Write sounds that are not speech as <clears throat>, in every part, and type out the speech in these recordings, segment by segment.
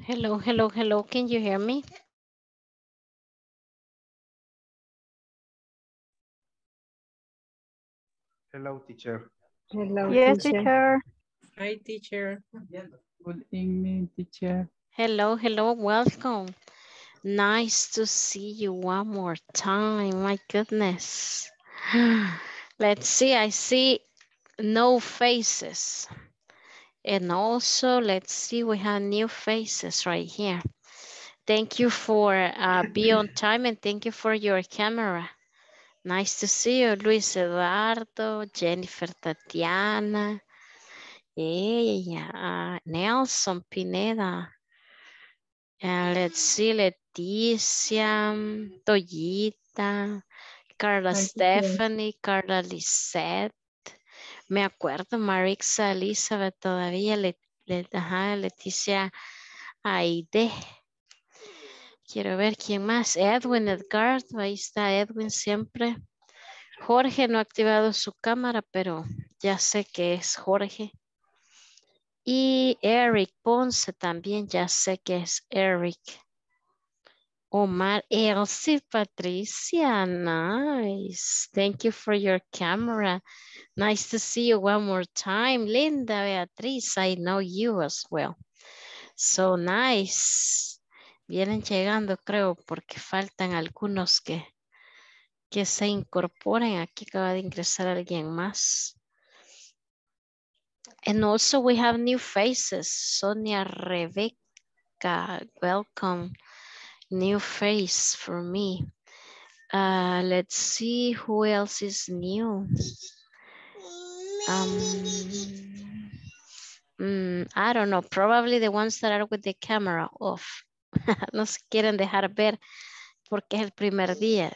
Hello, hello, hello. Can you hear me? Hello, teacher. Hello, yes, teacher. teacher. Hi, teacher. Good evening, teacher. Hello, hello, welcome. Nice to see you one more time. My goodness. <gasps> Let's see, I see no faces. And also, let's see, we have new faces right here. Thank you for uh, being on <clears throat> time and thank you for your camera. Nice to see you, Luis Eduardo, Jennifer Tatiana, yeah, uh, Nelson Pineda. And uh, let's see, Leticia, Toyita, Carla Hi, Stephanie, Carla Lisette. me acuerdo, Marixa Elizabeth todavía, Leticia Aide. Quiero ver quién más. Edwin Edgard, ahí está Edwin siempre. Jorge no ha activado su cámara, pero ya sé que es Jorge. Y Eric Ponce también, ya sé que es Eric. Omar Elsie eh, Patricia, nice. Thank you for your camera. Nice to see you one more time. Linda Beatriz, I know you as well. So nice. Vienen llegando, creo, porque faltan algunos que, que se incorporen. Aquí acaba de ingresar alguien más. And also we have new faces. Sonia Rebecca, welcome. new face for me. Uh, let's see who else is new. Um, mm, I don't know, probably the ones that are with the camera off. <laughs> no se quieren dejar ver porque es el primer día.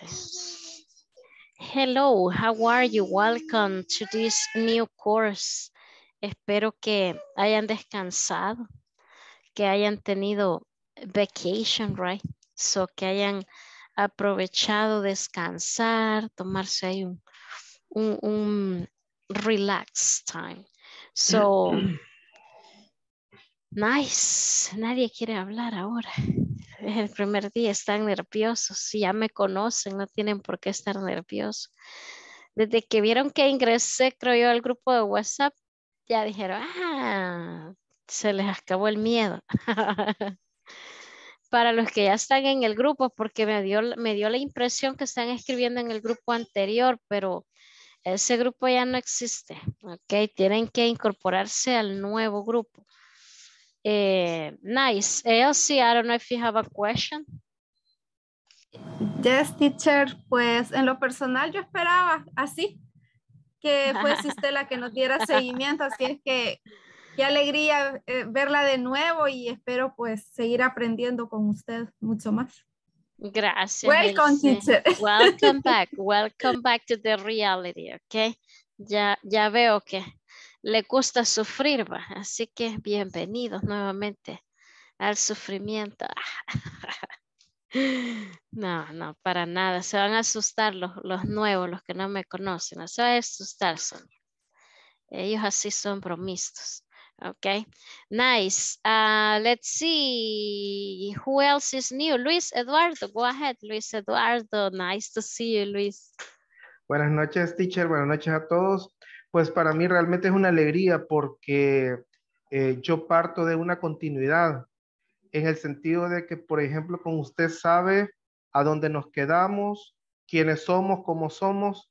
Hello, how are you? Welcome to this new course. Espero que hayan descansado, que hayan tenido vacation, right? So que hayan aprovechado descansar, tomarse ahí un, un, relax time. So, <clears throat> nice. Nadie quiere hablar ahora. <laughs> el primer día, están nerviosos. Si ya me conocen, no tienen por qué estar nerviosos. Desde que vieron que ingresé, creo yo, al grupo de WhatsApp, ya dijeron, ah, se les acabó el miedo. <laughs> para los que ya están en el grupo, porque me dio, me dio la impresión que están escribiendo en el grupo anterior, pero ese grupo ya no existe, ¿ok? Tienen que incorporarse al nuevo grupo. Eh, nice. Elsie, I don't know if you have a question. Yes, teacher. Pues en lo personal yo esperaba así, que fuese <laughs> usted la que nos diera seguimiento, así es que qué alegría eh, verla de nuevo y espero pues seguir aprendiendo con usted mucho más. Gracias. Welcome, teacher. <laughs> Welcome back. Welcome back to the reality, ¿ok? Ya, ya veo que le gusta sufrir, así que bienvenidos nuevamente al sufrimiento. <laughs> No, no, para nada. Se van a asustar los, los nuevos, los que no me conocen. se van a asustar, Ellos así son promistos. Okay, nice. Uh, let's see who else is new. Luis Eduardo, go ahead, Luis Eduardo. Nice to see you, Luis. Buenas noches, teacher. Buenas noches a todos. Pues para mí realmente es una alegría porque eh, yo parto de una continuidad en el sentido de que, por ejemplo, con usted sabe a dónde nos quedamos, quiénes somos, cómo somos,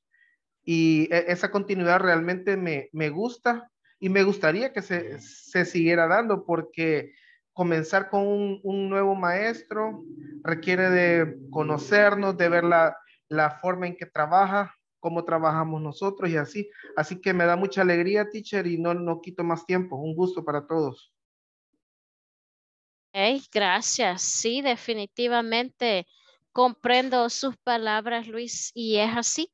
y e-, esa continuidad realmente me, me gusta y me gustaría que se, siguiera dando porque comenzar con un, nuevo maestro requiere de conocernos, de ver la, forma en que trabaja, cómo trabajamos nosotros y así. Así que me da mucha alegría, teacher, y no, no quito más tiempo. Un gusto para todos. gracias. Sí, definitivamente comprendo sus palabras, Luis, y es así.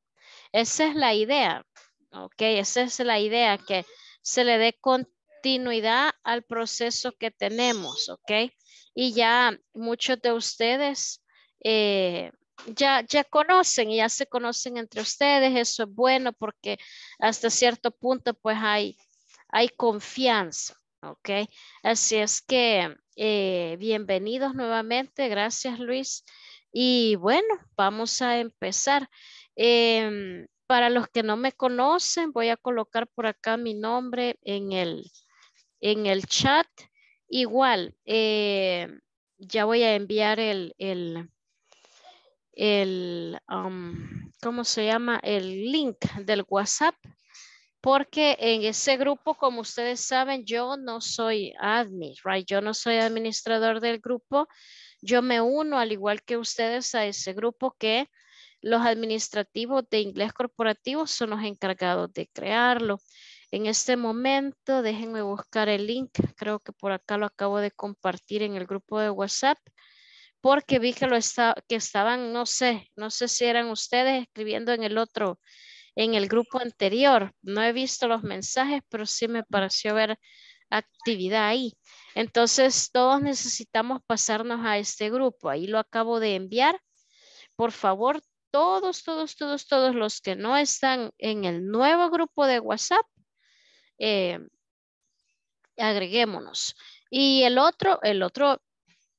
Esa es la idea, ¿ok? Esa es la idea, que se le dé continuidad al proceso que tenemos, ¿ok? Y ya muchos de ustedes eh, ya, ya conocen y ya se conocen entre ustedes, eso es bueno porque hasta cierto punto pues hay, hay confianza, ¿ok? Así es que eh, bienvenidos nuevamente, gracias Luis. Y bueno, vamos a empezar. Em, para los que no me conocen, voy a colocar por acá mi nombre en el, chat. Igual, eh, ya voy a enviar el, um, ¿cómo se llama? El link del WhatsApp, porque en ese grupo, como ustedes saben, yo no soy admin, right? Yo no soy administrador del grupo. Yo me uno, al igual que ustedes, a ese grupo que los administrativos de inglés corporativo son los encargados de crearlo. En este momento, déjenme buscar el link. Creo que por acá lo acabo de compartir en el grupo de WhatsApp porque vi que lo que estaban, no sé, no sé si eran ustedes escribiendo en el otro, en el grupo anterior. No he visto los mensajes, pero sí me pareció ver actividad ahí. Entonces, todos necesitamos pasarnos a este grupo. Ahí lo acabo de enviar. Por favor, todos, todos, todos, todos los que no están en el nuevo grupo de WhatsApp, eh, agreguémonos. Y el otro, el otro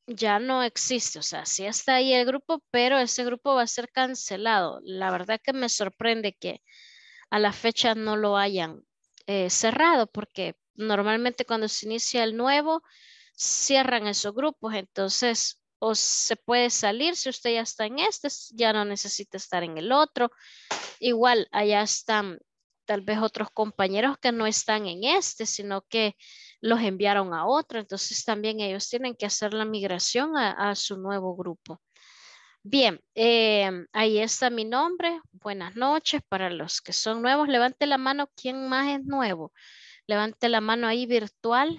ya no existe, o sea, sí está ahí el grupo, pero ese grupo va a ser cancelado. La verdad que me sorprende que a la fecha no lo hayan eh, cerrado, porque normalmente cuando se inicia el nuevo, cierran esos grupos, entonces o se puede salir si usted ya está en este, ya no necesita estar en el otro. Igual, allá están tal vez otros compañeros que no están en este, sino que los enviaron a otro. Entonces también ellos tienen que hacer la migración a, su nuevo grupo. Bien, em, ahí está mi nombre. Buenas noches para los que son nuevos. Levante la mano, ¿quién más es nuevo? Levante la mano ahí virtual.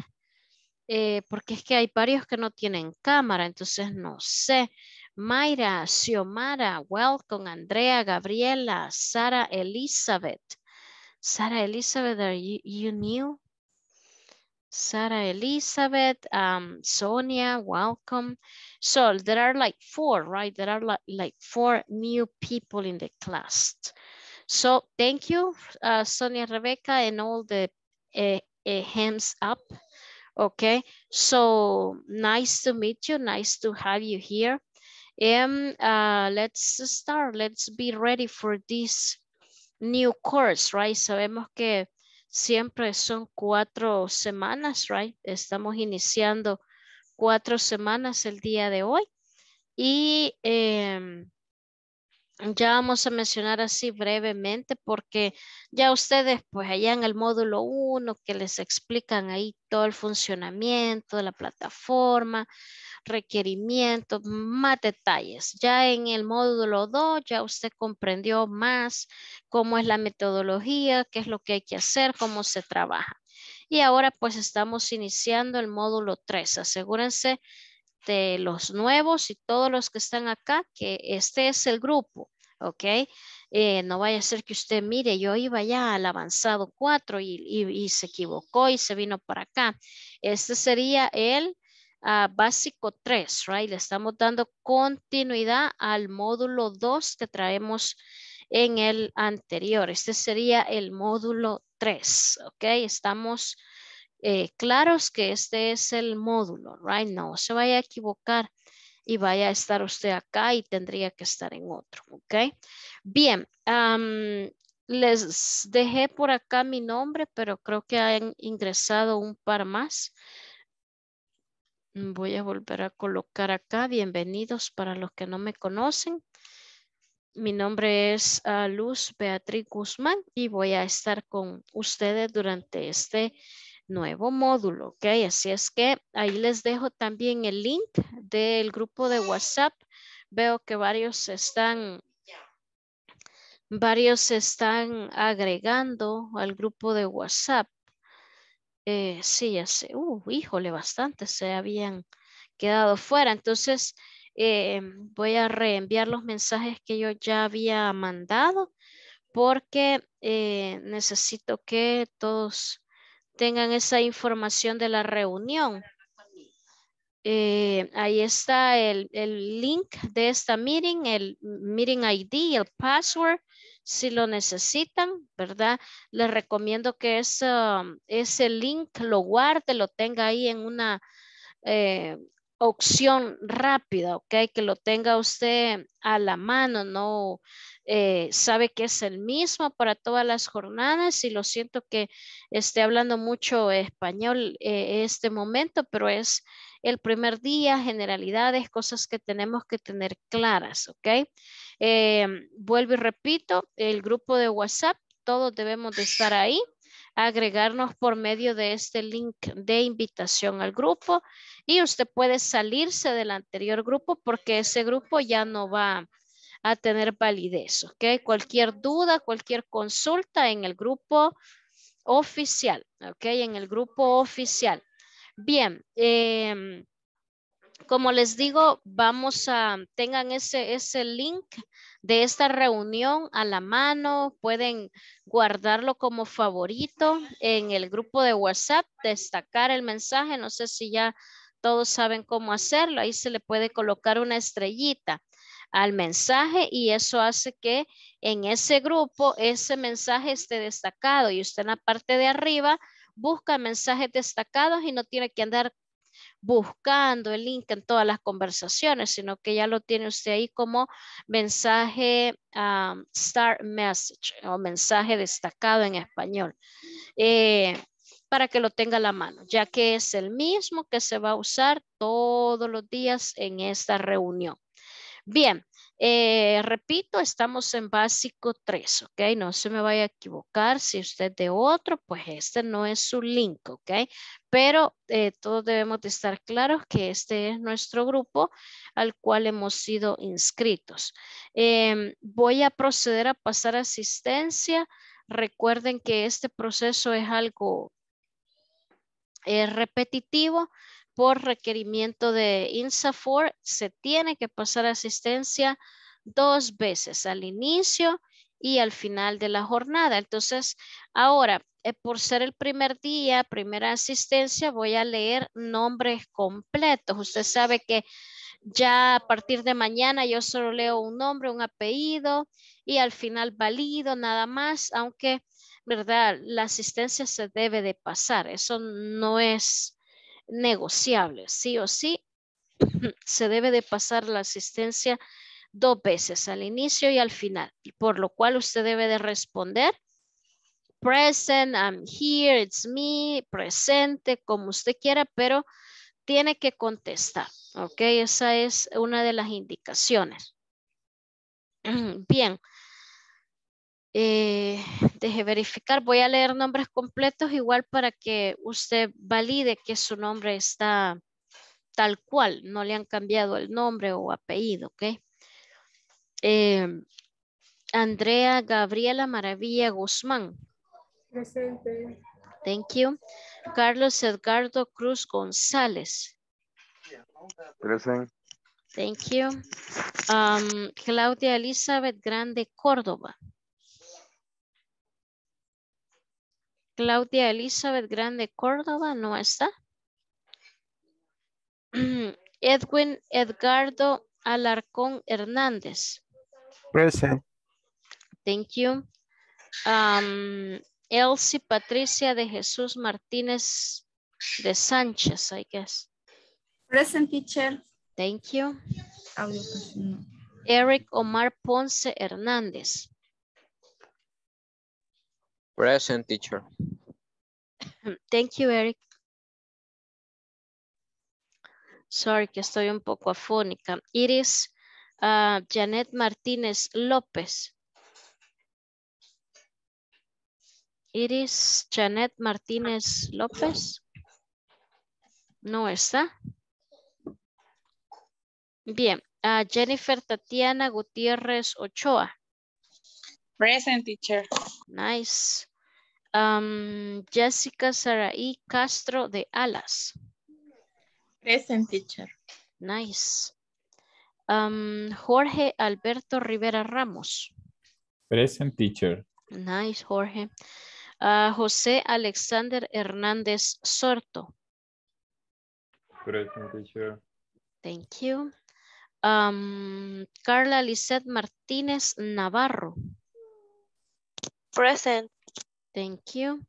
Eh, porque es que hay varios que no tienen cámara, entonces no sé. Mayra, Xiomara, welcome, Andrea, Gabriela, Sara Elizabeth. Sara Elizabeth, are you, new? Sara Elizabeth, um, Sonia, welcome. So there are like four, right? There are like, four new people in the class. So thank you, uh, Sonia, Rebecca, and all the eh, eh, hands up Okay, so nice to meet you. Nice to have you here. And uh, let's start. Let's be ready for this new course, right? Sabemos que siempre son cuatro semanas, right? Estamos iniciando cuatro semanas el día de hoy. Y em, ya vamos a mencionar así brevemente porque ya ustedes pues allá en el módulo 1 que les explican ahí todo el funcionamiento de la plataforma, requerimientos, más detalles. Ya en el módulo 2 ya usted comprendió más cómo es la metodología, qué es lo que hay que hacer, cómo se trabaja. Y ahora pues estamos iniciando el módulo 3. Asegúrense de los nuevos y todos los que están acá, que este es el grupo, ¿ok? Eh, no vaya a ser que usted mire, yo iba ya al avanzado 4 y, se equivocó y se vino para acá. Este sería el ah, básico 3, right? Le estamos dando continuidad al módulo 2 que traemos en el anterior. Este sería el módulo 3, ¿ok? Estamos claro eh, claros que este es el módulo, right? No se vaya a equivocar y vaya a estar usted acá y tendría que estar en otro, ¿ok? Bien, les dejé por acá mi nombre, pero creo que han ingresado un par más. Voy a volver a colocar acá, bienvenidos para los que no me conocen. Mi nombre es ah, Luz Beatriz Guzmán y voy a estar con ustedes durante este nuevo módulo, ¿ok? Así es que ahí les dejo también el link del grupo de WhatsApp. Veo que varios están, varios están agregando al grupo de WhatsApp. Eh, sí, ya sé. Uh, híjole, bastante se habían quedado fuera. Entonces, eh, voy a reenviar los mensajes que yo ya había mandado porque eh, necesito que todos tengan esa información de la reunión. Eh, ahí está el, link de esta meeting, el meeting ID, el password, si lo necesitan, ¿verdad? Les recomiendo que um, ese link lo guarde, lo tenga ahí en una eh, opción rápida, ¿ok? Que lo tenga usted a la mano, no eh, sabe que es el mismo para todas las jornadas y lo siento que esté hablando mucho español eh, este momento, pero es el primer día, generalidades, cosas que tenemos que tener claras, ¿ok? Em, vuelvo y repito, el grupo de WhatsApp, todos debemos de estar ahí agregarnos por medio de este link de invitación al grupo y usted puede salirse del anterior grupo porque ese grupo ya no va a tener validez. ¿ok? Cualquier duda, cualquier consulta en el grupo oficial. ¿ok? En el grupo oficial. Bien. Em, como les digo, vamos a, tengan ese, ese link de esta reunión a la mano, pueden guardarlo como favorito en el grupo de WhatsApp, destacar el mensaje, no sé si ya todos saben cómo hacerlo, ahí se le puede colocar una estrellita al mensaje y eso hace que en ese grupo ese mensaje esté destacado y usted en la parte de arriba busca mensajes destacados y no tiene que andar buscando el link en todas las conversaciones, sino que ya lo tiene usted ahí como mensaje um, start message o mensaje destacado en español. Eh, para que lo tenga a la mano, ya que es el mismo que se va a usar todos los días en esta reunión. Bien, eh, repito, estamos en básico 3, ¿ok? No se me vaya a equivocar. Si usted de otro, pues este no es su link, ¿ok? Pero eh, todos debemos de estar claros que este es nuestro grupo al cual hemos sido inscritos. Em, voy a proceder a pasar asistencia. Recuerden que este proceso es algo repetitivo por requerimiento de INSAFOR, se tiene que pasar asistencia dos veces, al inicio y al final de la jornada. Entonces, ahora, eh, por ser el primer día, primera asistencia, voy a leer nombres completos. Usted sabe que ya a partir de mañana yo solo leo un nombre, un apellido y al final valido nada más, aunque, ¿verdad? La asistencia se debe de pasar. Eso no es negociable. Sí o sí, <clears throat> se debe de pasar la asistencia dos veces, al inicio y al final, por lo cual usted debe de responder present, I'm here, it's me, presente, como usted quiera, pero tiene que contestar, ¿ok? Esa es una de las indicaciones. <clears throat> Bien, eh, deje verificar, voy a leer nombres completos igual para que usted valide que su nombre está tal cual, no le han cambiado el nombre o apellido, ¿ok? Em, Andrea Gabriela Maravilla Guzmán. Presente. Thank you. Carlos Edgardo Cruz González. Presente. Thank you. Claudia Elizabeth Grande Córdoba. Claudia Elizabeth Grande Córdoba no está. <clears throat> Edwin Edgardo Alarcón Hernández. Present. Thank you. Um, Elsie Patricia de Jesús Martínez de Sánchez, I guess. Present teacher. Thank you. Pues, Eric Omar Ponce Hernández. Present teacher. <clears throat> Thank you, Eric. Sorry que estoy un poco afónica. Iris, ah, Janet Martínez López. It is Janet Martínez López. No está. Bien. Ah, Jennifer Tatiana Gutiérrez Ochoa. Present teacher. Nice. Um, Jessica Saraí Castro de Alas. Present teacher. Nice. Um, Jorge Alberto Rivera Ramos. Present teacher. Nice, Jorge. Uh, José Alexander Hernández Sorto. Present teacher. Thank you. Um, Carla Lisette Martínez Navarro. Present. Thank you.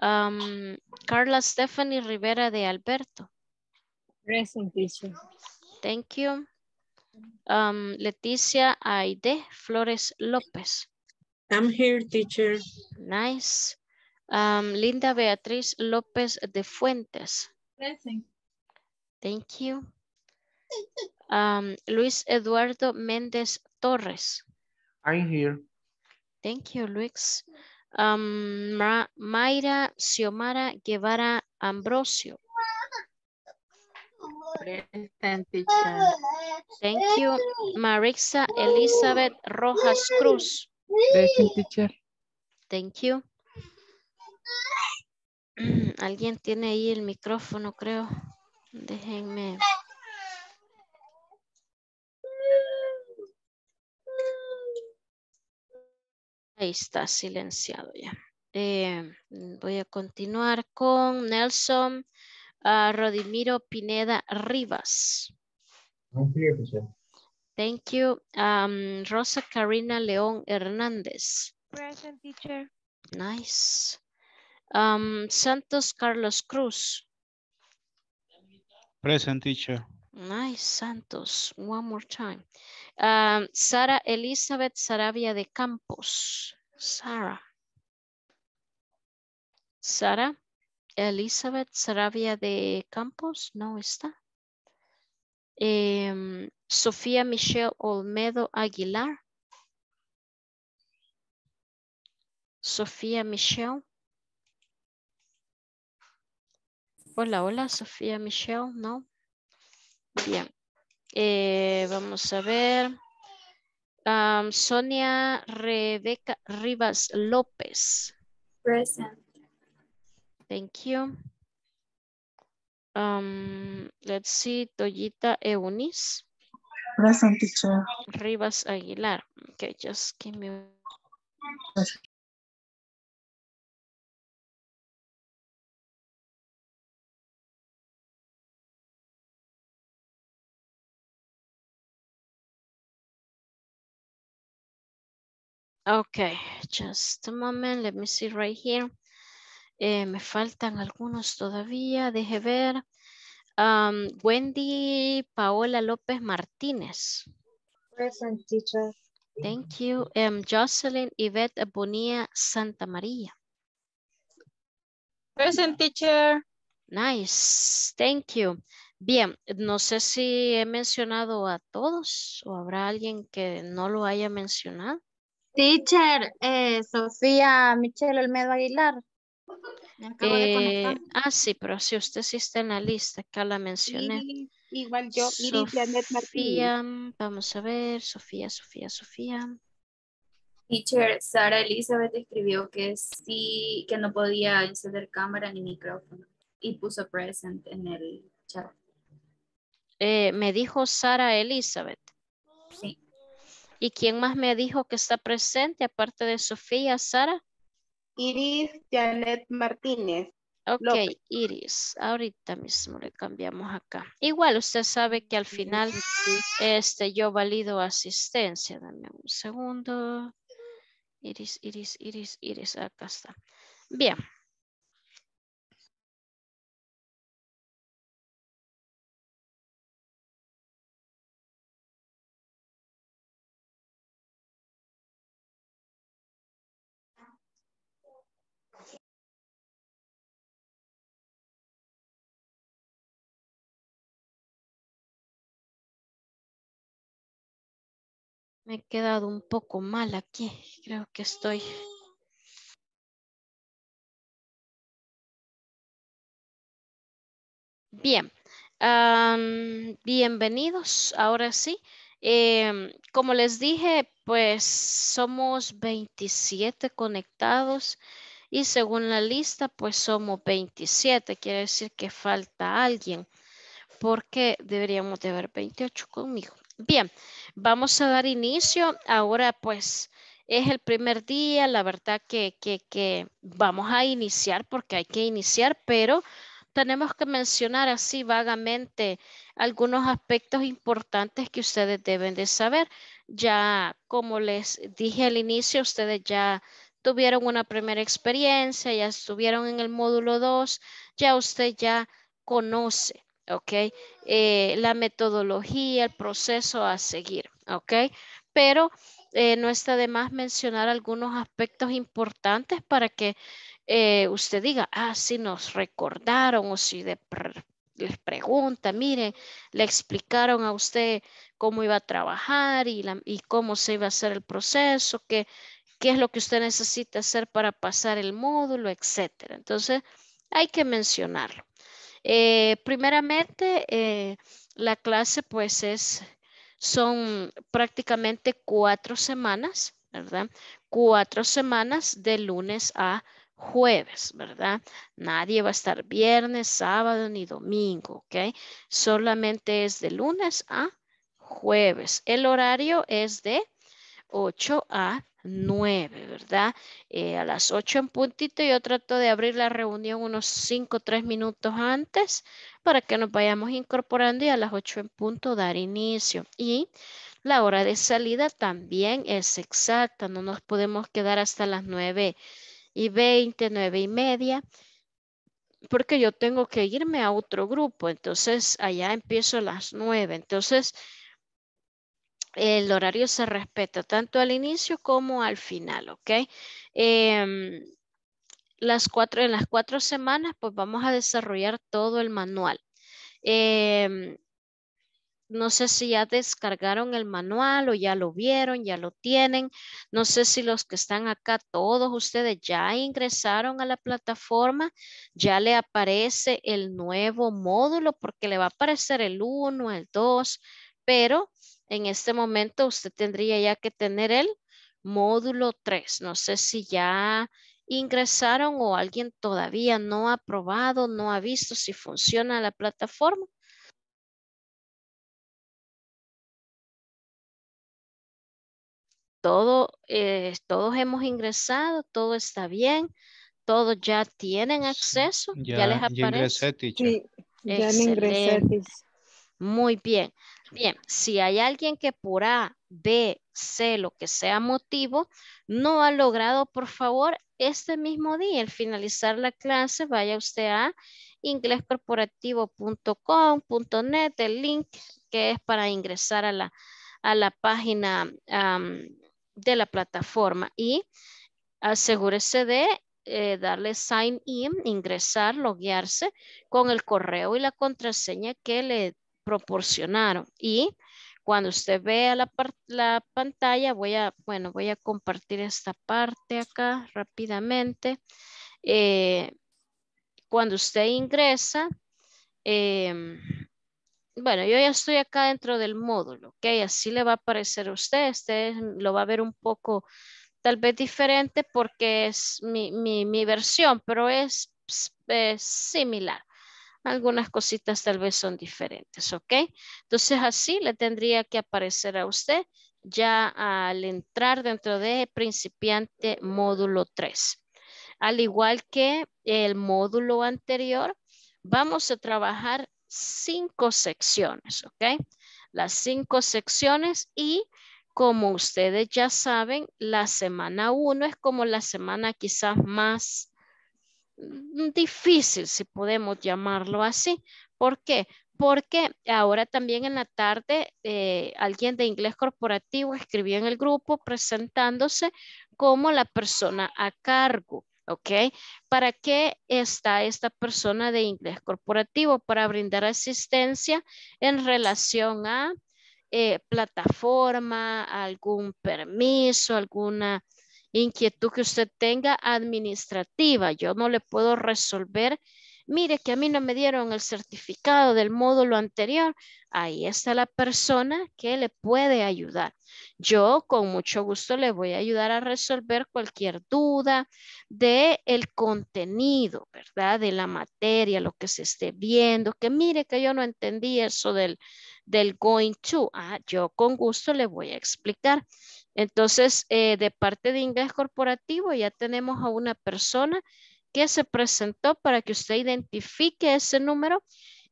Um, Carla Stephanie Rivera de Alberto. Present teacher. Thank you. Um, Leticia Aide Flores López. I'm here, teacher. Nice. Um, Linda Beatriz López de Fuentes. Present. Thank you. Luis Eduardo Méndez Torres. I'm here. Thank you, Luis. Um, Mayra Xiomara Guevara Ambrosio. Present teacher. Thank you. Marisa Elizabeth Rojas Cruz. Present teacher. Thank you. <clears throat> Alguien tiene ahí el micrófono, creo. Déjenme. Ahí está silenciado ya. Eh, voy a continuar con Nelson ah, Rodimiro Pineda Rivas. Thank you. Rosa Karina León Hernández. Present teacher. Nice. Santos Carlos Cruz. Present teacher. Ay, santos. One more time. Ah, Sara Elizabeth Sarabia de Campos. Sara. Sara Elizabeth Sarabia de Campos. No está. Em, Sofía Michelle Olmedo Aguilar. Sofía Michelle. Hola, hola, Sofía Michelle, ¿no? Bien. Eh, vamos a ver. Sonia Rebeca Rivas López. Present. Thank you. let's see, Toyita Eunice. Present teacher. Rivas Aguilar. Okay, just give me. Okay, just a moment. Let me see right here. Eh, me faltan algunos todavía. Deje ver. Um, Wendy Paola López Martínez. Present teacher. Thank you. Um, Jocelyn Yvette Bonilla Santa María. Present teacher. Nice. Thank you. Bien, no sé si he mencionado a todos o habrá alguien que no lo haya mencionado. Teacher, eh, Sofía Michelle Olmedo Aguilar. Me acabo eh, ah, sí, pero si usted sí está en la lista, acá la mencioné. igual yo, Sofía, vamos a ver, Sofía, Sofía, Sofía. Teacher, Sara Elizabeth escribió que sí, que no podía encender cámara ni micrófono y puso present en el chat. Eh, me dijo Sara Elizabeth. Sí. ¿Y quién más me dijo que está presente aparte de Sofía, Sara? Iris Janet Martínez. Ok, Iris, ahorita mismo le cambiamos acá. Igual usted sabe que al final este, yo valido asistencia. Dame un segundo. Iris, Iris, Iris, Iris, acá está. Bien, Me he quedado un poco mal aquí. Creo que estoy Bien, bienvenidos. Ahora sí, em, como les dije, pues somos 27 conectados y según la lista, pues somos 27. Quiere decir que falta alguien porque deberíamos de haber 28 conmigo. Bien, Vamos a dar inicio. Ahora pues es el primer día, la verdad que, vamos a iniciar porque hay que iniciar, pero tenemos que mencionar así vagamente algunos aspectos importantes que ustedes deben de saber. Ya, como les dije al inicio, ustedes ya tuvieron una primera experiencia, ya estuvieron en el módulo 2, ya usted ya conoce eh, la metodología, el proceso a seguir, Pero eh, no está de más mencionar algunos aspectos importantes para que eh, usted diga, ah, si nos recordaron o si les pregunta, miren, le explicaron a usted cómo iba a trabajar y, cómo se iba a hacer el proceso, qué, qué es lo que usted necesita hacer para pasar el módulo, etcétera. Entonces, hay que mencionarlo. Eh, primeramente, eh, la clase pues es, son prácticamente cuatro semanas, ¿verdad? Cuatro semanas de lunes a jueves, ¿verdad? Nadie va a estar viernes, sábado ni domingo, ¿ok? Solamente es de lunes a jueves. El horario es de 8 a 9, ¿verdad? Eh, a las 8 en puntito yo trato de abrir la reunión unos 5 o 3 minutos antes para que nos vayamos incorporando y a las 8 en punto dar inicio. Y la hora de salida también es exacta, no nos podemos quedar hasta las 9 y 20, 9 y media porque yo tengo que irme a otro grupo, entonces allá empiezo a las 9, entonces el horario se respeta tanto al inicio como al final, ¿ok? Em, las en las cuatro semanas, pues vamos a desarrollar todo el manual. Em, no sé si ya descargaron el manual o ya lo vieron, ya lo tienen. No sé si los que están acá, todos ustedes ya ingresaron a la plataforma, ya le aparece el nuevo módulo porque le va a aparecer el 1, el 2, pero en este momento usted tendría ya que tener el módulo 3. No sé si ya ingresaron o alguien todavía no ha probado, no ha visto si funciona la plataforma. Todo, eh, todos hemos ingresado, todo está bien, todos ya tienen acceso, ya, les aparece. Muy bien. Bien, si hay alguien que por A, B, C, lo que sea motivo, no ha logrado, por favor, este mismo día, al finalizar la clase, vaya usted a inglescorporativo.com.net, el link que es para ingresar a la, página de la plataforma y asegúrese de eh, darle sign in, ingresar, loguearse con el correo y la contraseña que le proporcionaron. Y cuando usted vea la, pantalla, voy a, bueno, voy a compartir esta parte acá rápidamente. Eh, cuando usted ingresa, em, bueno, yo ya estoy acá dentro del módulo, ¿ok? Así le va a aparecer a usted, usted lo va a ver un poco tal vez diferente porque es mi, versión, pero es similar. Algunas cositas tal vez son diferentes, ¿ok? Entonces así le tendría que aparecer a usted ya al entrar dentro de principiante módulo 3. Al igual que el módulo anterior, vamos a trabajar cinco secciones, ¿ok? Las cinco secciones y como ustedes ya saben, la semana 1 es como la semana quizás más Mm, difícil, si podemos llamarlo así. ¿Por qué? Porque ahora también en la tarde eh, alguien de inglés corporativo escribió en el grupo presentándose como la persona a cargo. ¿Ok? ¿Para qué está esta persona de inglés corporativo? Para brindar asistencia en relación a eh, plataforma, algún permiso, alguna inquietud que usted tenga administrativa. Yo no le puedo resolver. Mire que a mí no me dieron el certificado del módulo anterior. Ahí está la persona que le puede ayudar. Yo con mucho gusto le voy a ayudar a resolver cualquier duda de el contenido, ¿verdad? De la materia, lo que se esté viendo. Que mire que yo no entendí eso del, del going to. Ah, yo con gusto le voy a explicar. Entonces, eh, de parte de inglés corporativo ya tenemos a una persona que se presentó para que usted identifique ese número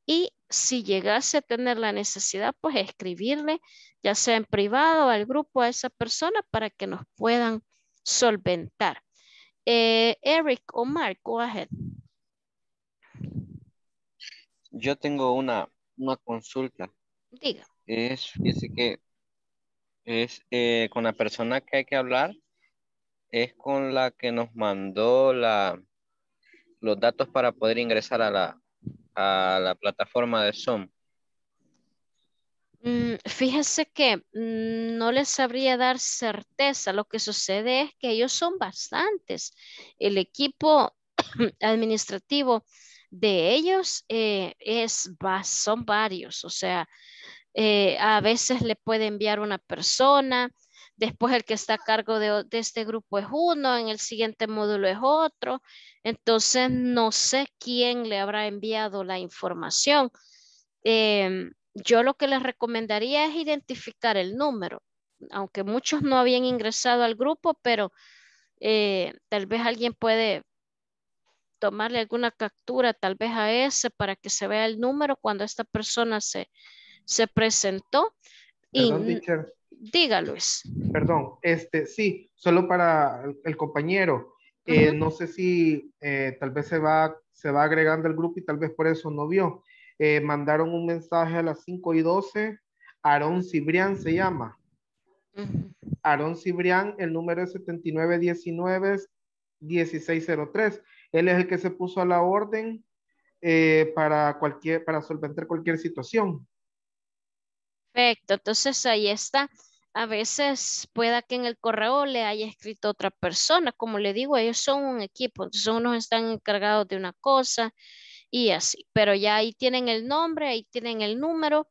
y si llegase a tener la necesidad, pues escribirle, ya sea en privado o al grupo a esa persona para que nos puedan solventar. Eh, Eric o Mark, go ahead. Yo tengo una, una consulta. Diga. Es, que es eh, con la persona que hay que hablar, es con la que nos mandó la, los datos para poder ingresar a la, plataforma de Zoom. Mm, fíjese que mm, no les sabría dar certeza. Lo que sucede es que ellos son bastantes. El equipo <clears throat> administrativo de ellos eh, es, son varios, o sea, eh, a veces le puede enviar una persona, después el que está a cargo de, este grupo es uno, en el siguiente módulo es otro, entonces no sé quién le habrá enviado la información. Em, yo lo que les recomendaría es identificar el número, aunque muchos no habían ingresado al grupo, pero eh, tal vez alguien puede tomarle alguna captura tal vez a ese para que se vea el número cuando esta persona se, se presentó. Perdón, y, Perdón, este, sí, solo para el, compañero. Eh, no sé si eh, tal vez se va, se va agregando el grupo y tal vez por eso no vio. Eh, mandaron un mensaje a las 5 y 12. Aarón Cibrián se llama. Aarón Cibrián, el número es 7919 1603. Él es el que se puso a la orden eh, para, cualquier, para solventar cualquier situación. Perfecto, entonces ahí está. A veces pueda que en el correo le haya escrito otra persona. Como le digo, ellos son un equipo, entonces unos están encargados de una cosa y así. Pero ya ahí tienen el nombre, ahí tienen el número.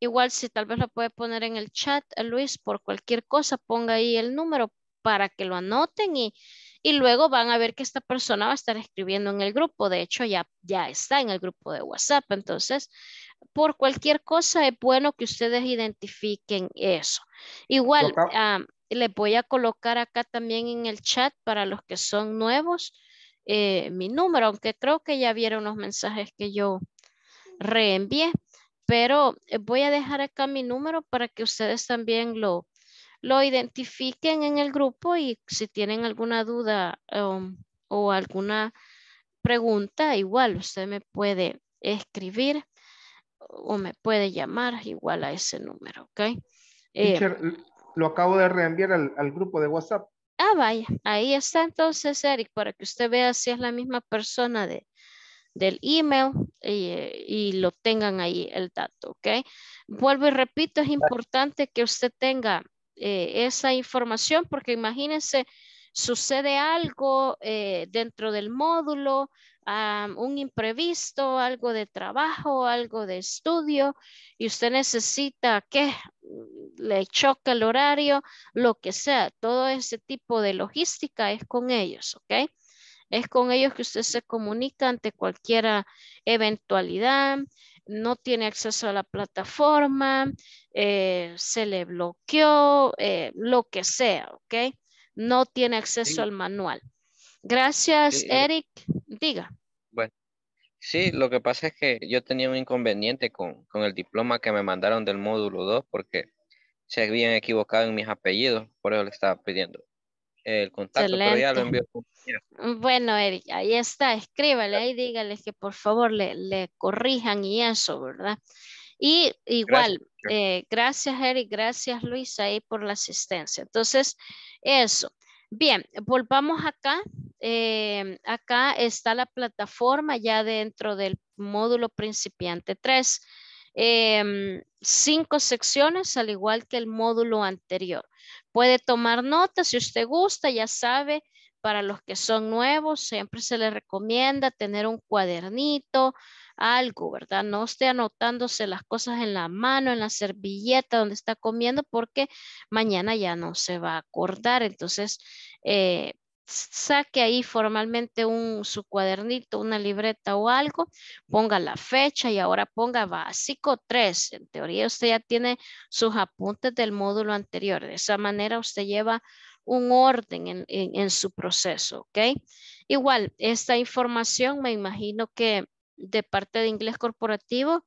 Igual si tal vez lo puede poner en el chat, eh, Luis, por cualquier cosa, ponga ahí el número para que lo anoten y, y luego van a ver que esta persona va a estar escribiendo en el grupo. De hecho, ya, ya está en el grupo de WhatsApp. Entonces, por cualquier cosa es bueno que ustedes identifiquen eso. Igual, les voy a colocar acá también en el chat para los que son nuevos eh, mi número, aunque creo que ya vieron unos mensajes que yo reenvié, pero eh, voy a dejar acá mi número para que ustedes también lo, lo identifiquen en el grupo y si tienen alguna duda um, o alguna pregunta, igual usted me puede escribir o me puede llamar igual a ese número, ¿ok? Eh, lo acabo de reenviar al, grupo de WhatsApp. Ah, vaya, ahí está entonces, Eric, para que usted vea si es la misma persona de, del email y, eh, y lo tengan ahí el dato, ¿ok? Vuelvo y repito, es importante que usted tenga eh, esa información, porque imagínense, sucede algo eh, dentro del módulo, ah, un imprevisto, algo de trabajo, algo de estudio, y usted necesita que le choca el horario, lo que sea, todo ese tipo de logística es con ellos, ¿ok? Es con ellos que usted se comunica ante cualquier eventualidad, no tiene acceso a la plataforma, eh, se le bloqueó, eh, lo que sea, ¿ok? No tiene acceso al manual. Gracias, eh, Eric. Diga. Bueno, sí, lo que pasa es que yo tenía un inconveniente con, con el diploma que me mandaron del módulo 2 porque se habían equivocado en mis apellidos, por eso le estaba pidiendo el contacto, ya lo envió Bueno, Eric, ahí está, escríbale ahí, dígale que por favor le, corrijan y eso, ¿verdad? Y igual, gracias, eh, gracias Eric, gracias Luis ahí por la asistencia. Entonces, eso. Bien, volvamos acá. Em, acá está la plataforma ya dentro del módulo principiante 3. Em, cinco secciones al igual que el módulo anterior. Puede tomar notas si usted gusta, ya sabe, para los que son nuevos, siempre se les recomienda tener un cuadernito, algo, ¿verdad? No esté anotándose las cosas en la mano, en la servilleta donde está comiendo, porque mañana ya no se va a acordar. Entonces, eh, saque ahí formalmente un, su cuadernito, una libreta o algo, ponga la fecha y ahora ponga básico 3. En teoría usted ya tiene sus apuntes del módulo anterior. De esa manera usted lleva un orden en, su proceso, ¿ok? Igual, esta información me imagino que de parte de Inglés Corporativo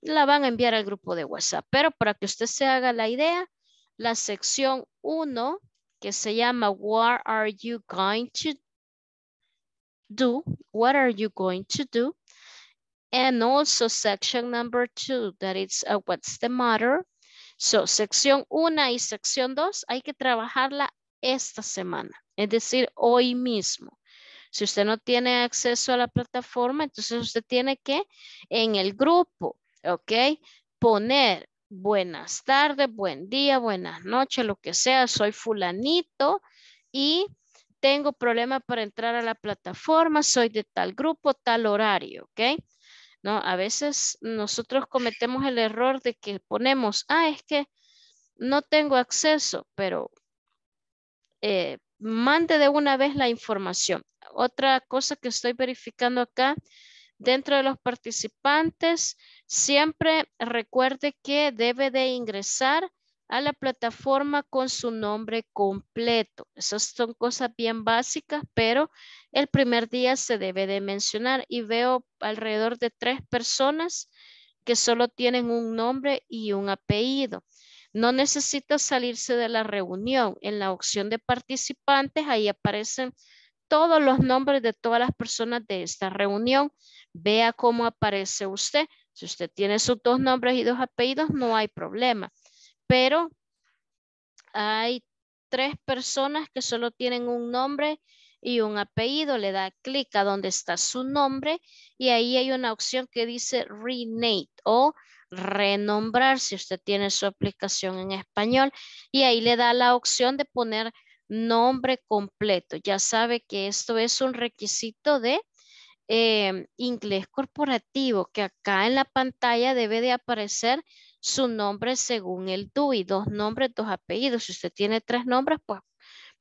la van a enviar al grupo de WhatsApp, pero para que usted se haga la idea, la sección 1 que se llama What are you going to do? What are you going to do? And also section number two, that is what's the matter? So, sección una y sección dos, hay que trabajarla esta semana, es decir, hoy mismo. Si usted no tiene acceso a la plataforma, entonces usted tiene que en el grupo, ¿ok? Poner buenas tardes, buen día, buenas noches, lo que sea, soy fulanito y tengo problema para entrar a la plataforma, soy de tal grupo, tal horario, ¿ok? No, a veces nosotros cometemos el error de que ponemos, ah, es que no tengo acceso, pero eh, mande de una vez la información. Otra cosa que estoy verificando acá Dentro de los participantes, siempre recuerde que debe de ingresar a la plataforma con su nombre completo. Esas son cosas bien básicas, pero el primer día se debe de mencionar y veo alrededor de tres personas que solo tienen un nombre y un apellido. No necesita salirse de la reunión. En la opción de participantes, ahí aparecen todos los nombres de todas las personas de esta reunión. Vea cómo aparece usted. Si usted tiene sus dos nombres y dos apellidos, no hay problema. Pero hay tres personas que solo tienen un nombre y un apellido. Le da clic a donde está su nombre y ahí hay una opción que dice renate o renombrar si usted tiene su aplicación en español y ahí le da la opción de poner nombre completo. Ya sabe que esto es un requisito de em, inglés corporativo, que acá en la pantalla debe de aparecer su nombre según el DUI, dos nombres, dos apellidos. Si usted tiene tres nombres, pues,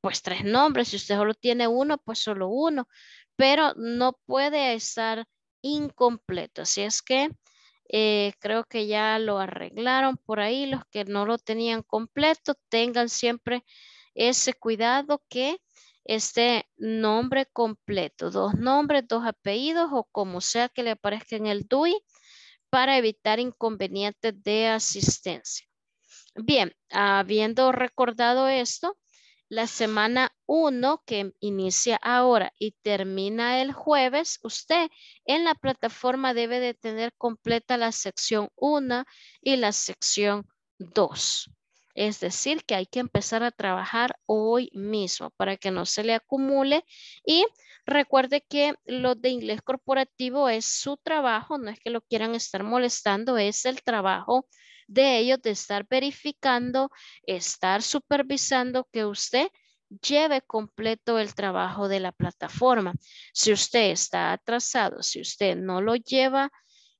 pues tres nombres. Si usted solo tiene uno, pues solo uno. Pero no puede estar incompleto. Así es que eh, creo que ya lo arreglaron por ahí. Los que no lo tenían completo, tengan siempre ese cuidado que este nombre completo, dos nombres, dos apellidos o como sea que le aparezca en el DUI para evitar inconvenientes de asistencia. Bien, habiendo recordado esto, la semana 1 que inicia ahora y termina el jueves, usted en la plataforma debe de tener completa la sección 1 y la sección 2. Es decir, que hay que empezar a trabajar hoy mismo para que no se le acumule. Y recuerde que lo de inglés corporativo es su trabajo, no es que lo quieran estar molestando, es el trabajo de ellos de estar verificando, estar supervisando que usted lleve completo el trabajo de la plataforma. Si usted está atrasado, si usted no lo lleva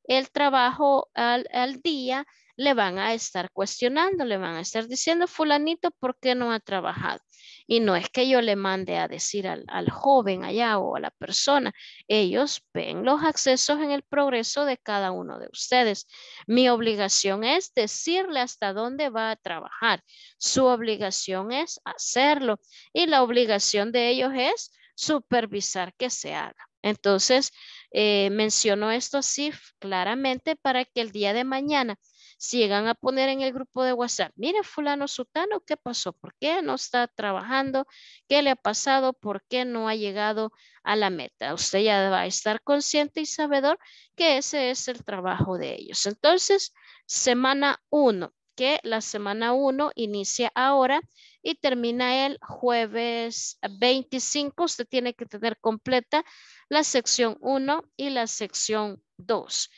el trabajo al, al día, le van a estar cuestionando, le van a estar diciendo, fulanito, ¿por qué no ha trabajado? Y no es que yo le mande a decir al, joven allá o a la persona, ellos ven los accesos en el progreso de cada uno de ustedes. Mi obligación es decirle hasta dónde va a trabajar. Su obligación es hacerlo y la obligación de ellos es supervisar que se haga. Entonces, eh, menciono esto así claramente para que el día de mañana, si llegan a poner en el grupo de WhatsApp, mire fulano sutano, ¿qué pasó? ¿Por qué no está trabajando? ¿Qué le ha pasado? ¿Por qué no ha llegado a la meta? Usted ya va a estar consciente y sabedor que ese es el trabajo de ellos. Entonces, semana 1, que la semana 1 inicia ahora y termina el jueves 25. Usted tiene que tener completa la sección 1 y la sección 2.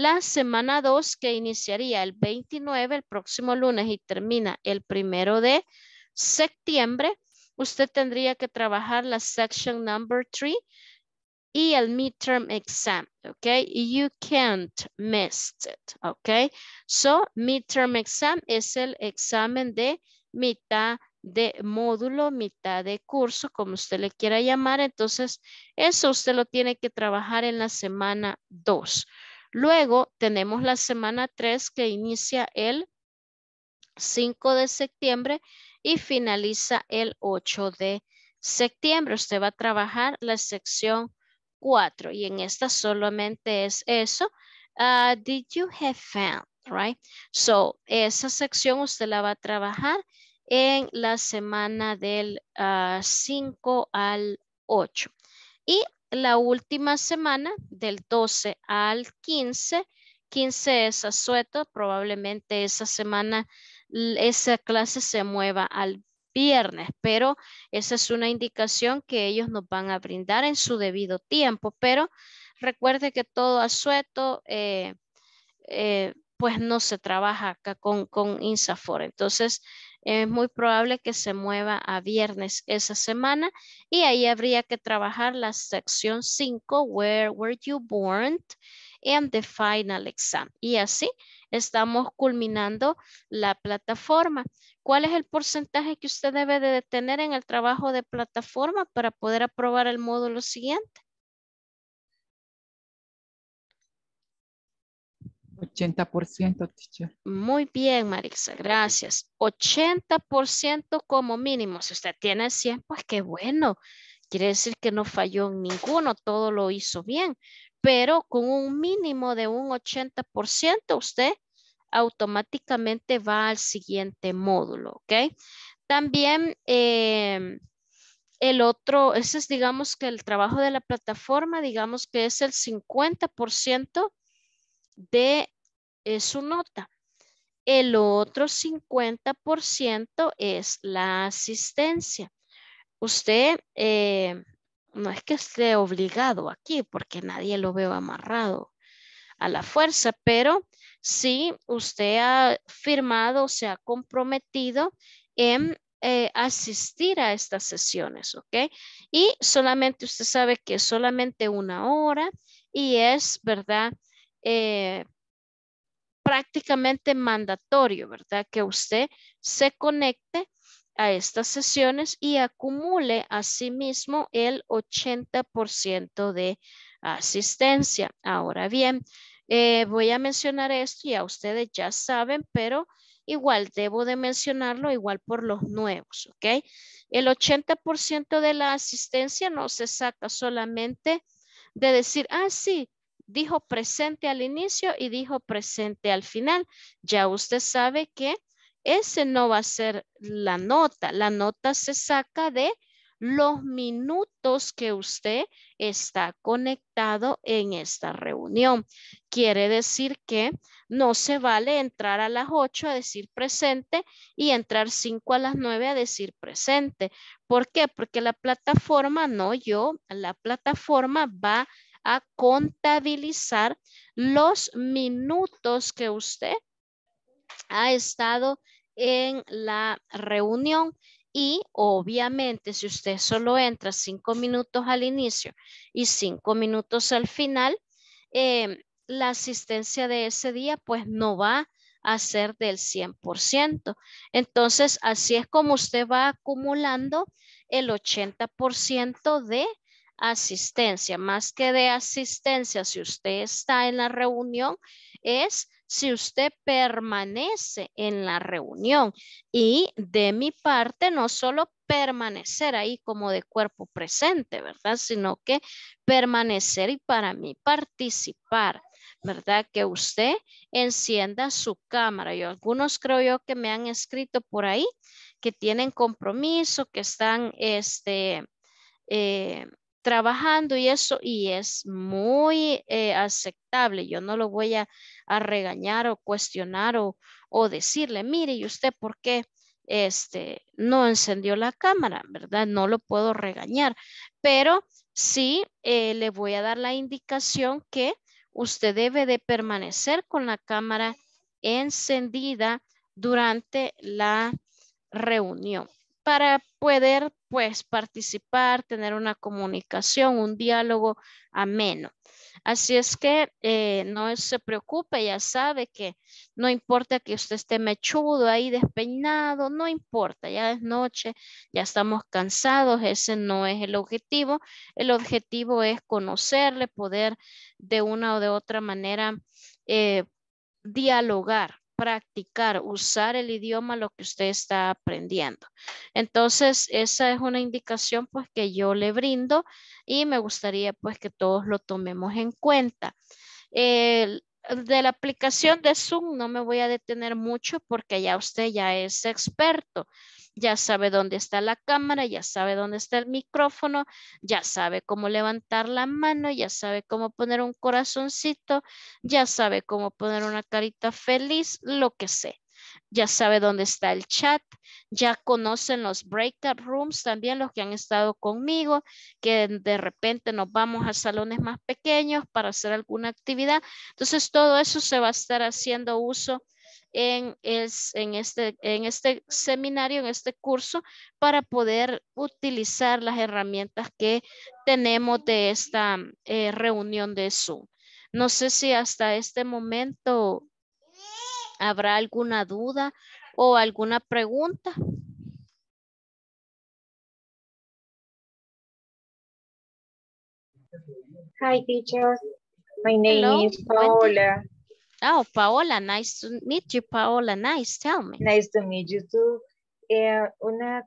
La semana 2 que iniciaría el 29, el próximo lunes y termina el primero de septiembre, usted tendría que trabajar la section number 3 y el midterm exam, okay? You can't miss it, okay? So, midterm exam es el examen de mitad de módulo, mitad de curso, como usted le quiera llamar. Entonces, eso usted lo tiene que trabajar en la semana 2. Luego tenemos la semana 3 que inicia el 5 de septiembre y finaliza el 8 de septiembre. Usted va a trabajar la sección 4 y en esta solamente es eso. Ah, did you have fun? Right? So, esa sección usted la va a trabajar en la semana del 5 ah, al 8. Y la última semana, del 12 al 15, 15 es asueto, probablemente esa semana esa clase se mueva al viernes, pero esa es una indicación que ellos nos van a brindar en su debido tiempo, pero recuerde que todo asueto, eh, eh, pues no se trabaja acá con, con INSAFOR, entonces es muy probable que se mueva a viernes esa semana y ahí habría que trabajar la sección 5, Where were you born? and the final exam. Y así estamos culminando la plataforma. ¿Cuál es el porcentaje que usted debe de tener en el trabajo de plataforma para poder aprobar el módulo siguiente? 80%, teacher. Muy bien, Marisa, gracias. 80% como mínimo. Si usted tiene 100, pues qué bueno. Quiere decir que no falló ninguno, todo lo hizo bien. Pero con un mínimo de un 80%, usted automáticamente va al siguiente módulo, ¿ok? También em, el otro, ese es digamos que el trabajo de la plataforma, digamos que es el 50% de es su nota. El otro 50% es la asistencia. Usted, eh, no es que esté obligado aquí porque nadie lo veo amarrado a la fuerza, pero sí usted ha firmado, se ha comprometido en eh, asistir a estas sesiones, ¿ok? Y solamente usted sabe que es solamente una hora y es, ¿verdad? Eh, prácticamente mandatorio, ¿verdad? Que usted se conecte a estas sesiones y acumule asimismo sí el 80% de asistencia. Ahora bien, eh, voy a mencionar esto, a ustedes ya saben, pero igual debo de mencionarlo igual por los nuevos, ¿ok? El 80% de la asistencia no se saca solamente de decir, ah, sí, dijo presente al inicio y dijo presente al final. Ya usted sabe que ese no va a ser la nota. La nota se saca de los minutos que usted está conectado en esta reunión. Quiere decir que no se vale entrar a las 8 a decir presente y entrar 5 a las 9 a decir presente. ¿Por qué? Porque la plataforma, no yo, la plataforma va a contabilizar los minutos que usted ha estado en la reunión. Y obviamente, si usted solo entra cinco minutos al inicio y cinco minutos al final, em, la asistencia de ese día pues no va a ser del 100%. Entonces, así es como usted va acumulando el 80% de asistencia. Más que de asistencia, si usted está en la reunión, es si usted permanece en la reunión. Y de mi parte, no solo permanecer ahí como de cuerpo presente, ¿verdad? Sino que permanecer y para mí participar. ¿verdad? Que usted encienda su cámara. yo algunos creo yo que me han escrito por ahí que tienen compromiso, que están este, eh, trabajando y eso, y es muy eh, aceptable. Yo no lo voy a, regañar o cuestionar o, decirle, mire, ¿y usted por qué este, no encendió la cámara? ¿Verdad? No lo puedo regañar, pero sí eh, le voy a dar la indicación que usted debe de permanecer con la cámara encendida durante la reunión para poder pues participar, tener una comunicación, un diálogo ameno. Así es que eh, no se preocupe, ya sabe que no importa que usted esté mechudo ahí despeinado, no importa, ya es noche, ya estamos cansados, ese no es el objetivo. El objetivo es conocerle, poder de una o de otra manera eh, dialogar practicar, usar el idioma lo que usted está aprendiendo. Entonces, esa es una indicación pues que yo le brindo y me gustaría pues que todos lo tomemos en cuenta de la aplicación de Zoom no me voy a detener mucho porque ya usted ya es experto. Ya sabe dónde está la cámara, ya sabe dónde está el micrófono, ya sabe cómo levantar la mano, ya sabe cómo poner un corazoncito, ya sabe cómo poner una carita feliz, lo que sé ya sabe dónde está el chat, ya conocen los breakout rooms también, los que han estado conmigo, que de repente nos vamos a salones más pequeños para hacer alguna actividad. Entonces, todo eso se va a estar haciendo uso en, en, este, en este seminario, en este curso, para poder utilizar las herramientas que tenemos de esta eh, reunión de Zoom. No sé si hasta este momento ¿Habrá alguna duda o alguna pregunta? Hi, teachers. My name is Paola. Oh, Paola, nice to meet you, Paola. Nice, tell me. Nice to meet you too. Eh, una,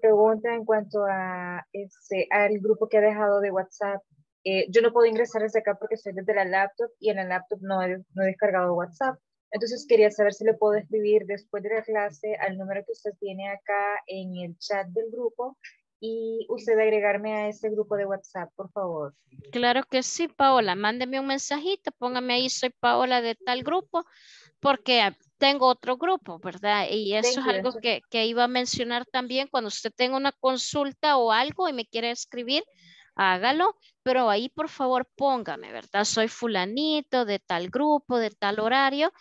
pregunta en cuanto a ese, al grupo que ha dejado de WhatsApp. Eh, yo no puedo ingresar desde acá porque estoy desde la laptop y en la laptop no no he descargado WhatsApp. Entonces quería saber si le puedo escribir después de la clase al número que usted tiene acá en el chat del grupo y usted agregarme a ese grupo de WhatsApp, por favor. Claro que sí, Paola. Mándeme un mensajito, póngame ahí, soy Paola de tal grupo, porque tengo otro grupo, ¿verdad? Y eso es algo que, que, iba a mencionar también cuando usted tenga una consulta o algo y me quiere escribir, hágalo, pero ahí por favor póngame, ¿verdad? Soy fulanito de tal grupo, de tal horario,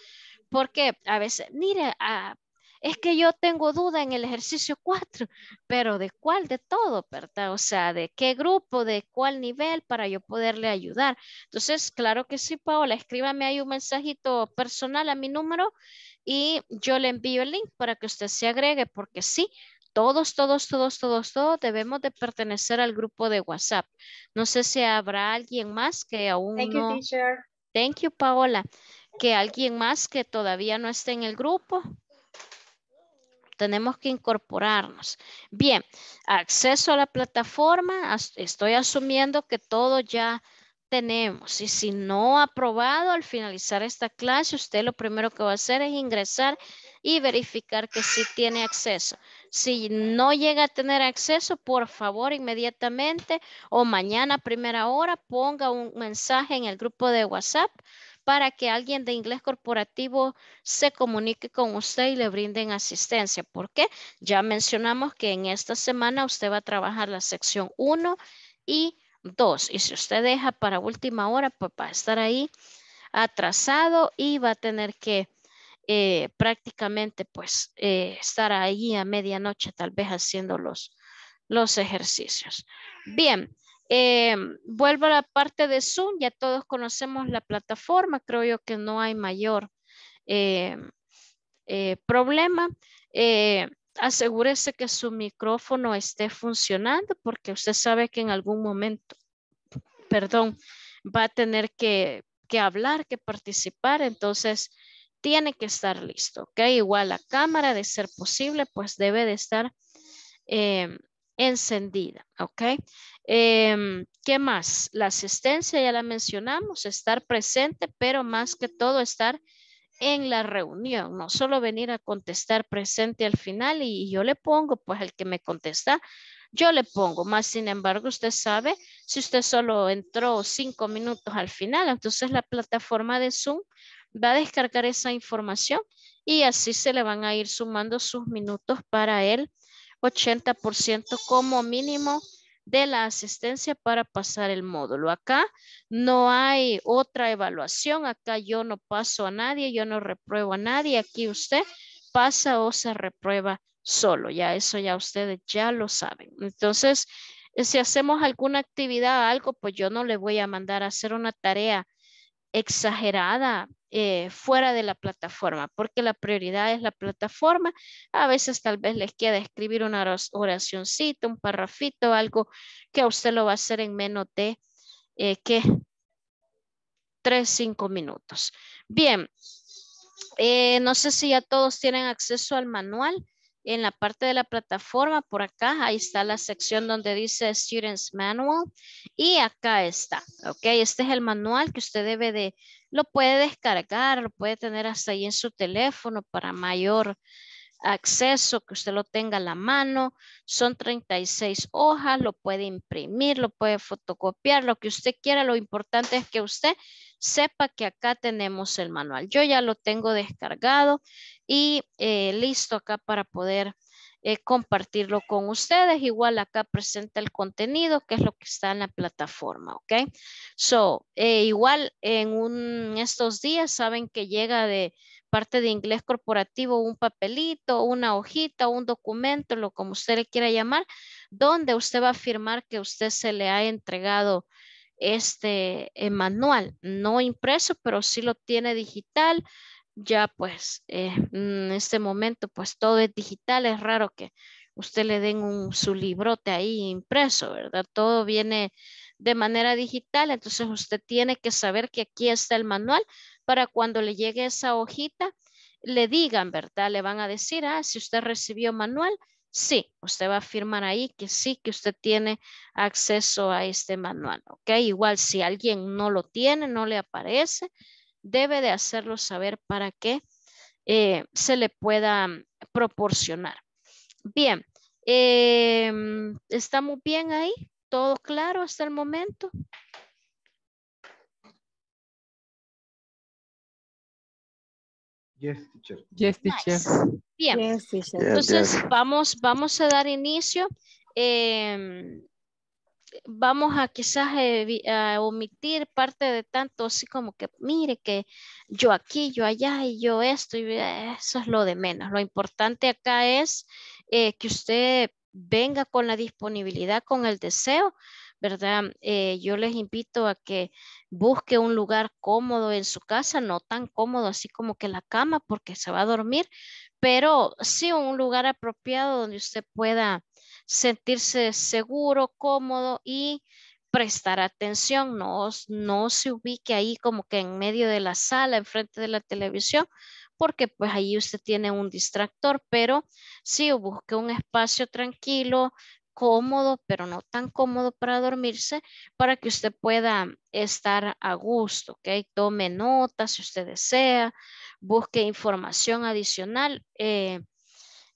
porque a veces, mire, ah, es que yo tengo duda en el ejercicio 4, pero ¿de cuál? De todo, ¿verdad? O sea, ¿de qué grupo? ¿De cuál nivel para yo poderle ayudar? Entonces, claro que sí, Paola, escríbame ahí un mensajito personal a mi número y yo le envío el link para que usted se agregue, porque sí, todos, todos, todos, todos, todos debemos de pertenecer al grupo de WhatsApp. No sé si habrá alguien más que aún Thank no... You, Thank you, Paola. Que alguien más que todavía no esté en el grupo. Tenemos que incorporarnos. Bien, acceso a la plataforma. Estoy asumiendo que todo ya tenemos. Y si no ha aprobado al finalizar esta clase, usted lo primero que va a hacer es ingresar y verificar que sí tiene acceso. Si no llega a tener acceso, por favor, inmediatamente o mañana a primera hora ponga un mensaje en el grupo de WhatsApp para que alguien de inglés corporativo se comunique con usted y le brinden asistencia. Porque ya mencionamos que en esta semana usted va a trabajar la sección 1 y 2. Y si usted deja para última hora, pues va a estar ahí atrasado y va a tener que eh, prácticamente pues eh, estar ahí a medianoche tal vez haciendo los, los ejercicios. Bien, eh, vuelvo a la parte de Zoom, ya todos conocemos la plataforma, creo yo que no hay mayor problema. asegúrese que su micrófono esté funcionando porque usted sabe que en algún momento, perdón, va a tener que, que hablar, que participar, entonces tiene que estar listo, ¿ok? Igual la cámara, de ser posible, pues debe de estar em, encendida, ¿ok? Em, ¿Qué más? La asistencia, ya la mencionamos, estar presente, pero más que todo estar en la reunión, no solo venir a contestar presente al final y, y yo le pongo, pues el que me contesta, yo le pongo, más sin embargo, usted sabe, si usted solo entró cinco minutos al final, entonces la plataforma de Zoom va a descargar esa información y así se le van a ir sumando sus minutos para el 80% como mínimo de la asistencia para pasar el módulo. Acá no hay otra evaluación, acá yo no paso a nadie, yo no repruebo a nadie, aquí usted pasa o se reprueba solo, ya eso ya ustedes ya lo saben. Entonces, si hacemos alguna actividad, algo, pues yo no le voy a mandar a hacer una tarea exagerada eh, fuera de la plataforma, porque la prioridad es la plataforma. A veces tal vez les queda escribir una oración, un parrafito, algo que a usted lo va a hacer en menos de, eh, Tres, cinco minutos. Bien, eh, no sé si ya todos tienen acceso al manual. En la parte de la plataforma, por acá, ahí está la sección donde dice Students Manual y acá está, ¿ok? Este es el manual que usted debe de, lo puede descargar, lo puede tener hasta ahí en su teléfono para mayor acceso, que usted lo tenga a la mano. Son 36 hojas, lo puede imprimir, lo puede fotocopiar, lo que usted quiera. Lo importante es que usted sepa que acá tenemos el manual. Yo ya lo tengo descargado y eh, listo acá para poder eh, compartirlo con ustedes. Igual acá presenta el contenido, que es lo que está en la plataforma, ¿ok? So, eh, igual en estos días saben que llega de parte de inglés corporativo un papelito, una hojita, un documento, lo como usted le quiera llamar, donde usted va a afirmar que usted se le ha entregado este eh, manual, no impreso, pero sí lo tiene digital. Ya pues eh, en este momento pues todo es digital, es raro que usted le den un, su librote ahí impreso, ¿verdad? Todo viene de manera digital, entonces usted tiene que saber que aquí está el manual para cuando le llegue esa hojita, le digan, ¿verdad? Le van a decir, ah, si usted recibió manual, sí, usted va a firmar ahí que sí, que usted tiene acceso a este manual, ¿ok? Igual si alguien no lo tiene, no le aparece, debe de hacerlo saber para que eh, se le pueda mm, proporcionar. Bien, em, ¿está muy bien ahí? ¿Todo claro hasta el momento? Yes, teacher. Bien. Entonces, Vamos, vamos a dar inicio. Em, vamos a quizás eh, omitir parte de tanto así como que mire que yo aquí, yo allá y yo esto y eso es lo de menos. Lo importante acá es eh, que usted venga con la disponibilidad, con el deseo ¿verdad? Eh, yo les invito a que busque un lugar cómodo en su casa, no tan cómodo así como que la cama porque se va a dormir, pero sí un lugar apropiado donde usted pueda sentirse seguro, cómodo y prestar atención, no, no se ubique ahí como que en medio de la sala, enfrente de la televisión, porque pues ahí usted tiene un distractor, pero sí busque un espacio tranquilo, cómodo, pero no tan cómodo para dormirse, para que usted pueda estar a gusto, ¿ok? Tome notas si usted desea, busque información adicional. Eh,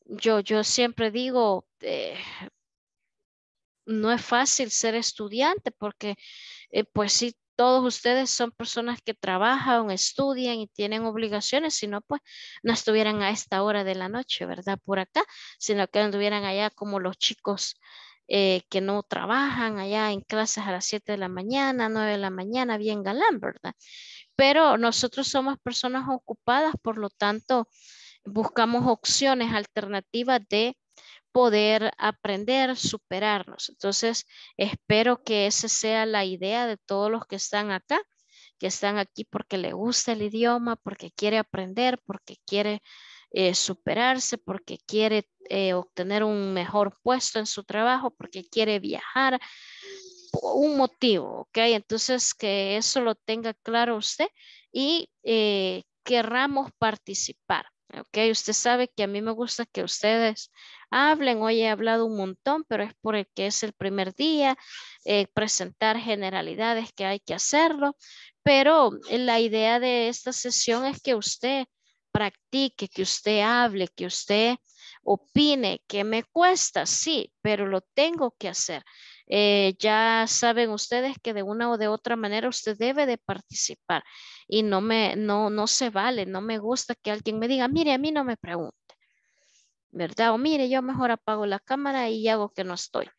yo, yo siempre digo, eh, no es fácil ser estudiante porque eh, pues sí todos ustedes son personas que trabajan, estudian y tienen obligaciones, si no, pues no estuvieran a esta hora de la noche, ¿verdad? Por acá, sino que estuvieran allá como los chicos eh, que no trabajan allá en clases a las 7 de la mañana, 9 de la mañana, bien galán, ¿verdad? Pero nosotros somos personas ocupadas, por lo tanto, buscamos opciones alternativas de poder aprender, superarnos. Entonces, espero que esa sea la idea de todos los que están acá, que están aquí porque le gusta el idioma, porque quiere aprender, porque quiere eh, superarse, porque quiere eh, obtener un mejor puesto en su trabajo, porque quiere viajar, un motivo, ¿ok? Entonces, que eso lo tenga claro usted y eh, querramos participar. Ok, usted sabe que a mí me gusta que ustedes hablen, hoy he hablado un montón, pero es porque es el primer día, eh, presentar generalidades que hay que hacerlo, pero eh, la idea de esta sesión es que usted practique, que usted hable, que usted opine, que me cuesta, sí, pero lo tengo que hacer. Eh, ya saben ustedes que de una o de otra manera usted debe de participar y no me, no, no se vale, no me gusta que alguien me diga, mire, a mí no me pregunte. ¿verdad? O mire, yo mejor apago la cámara y hago que no estoy,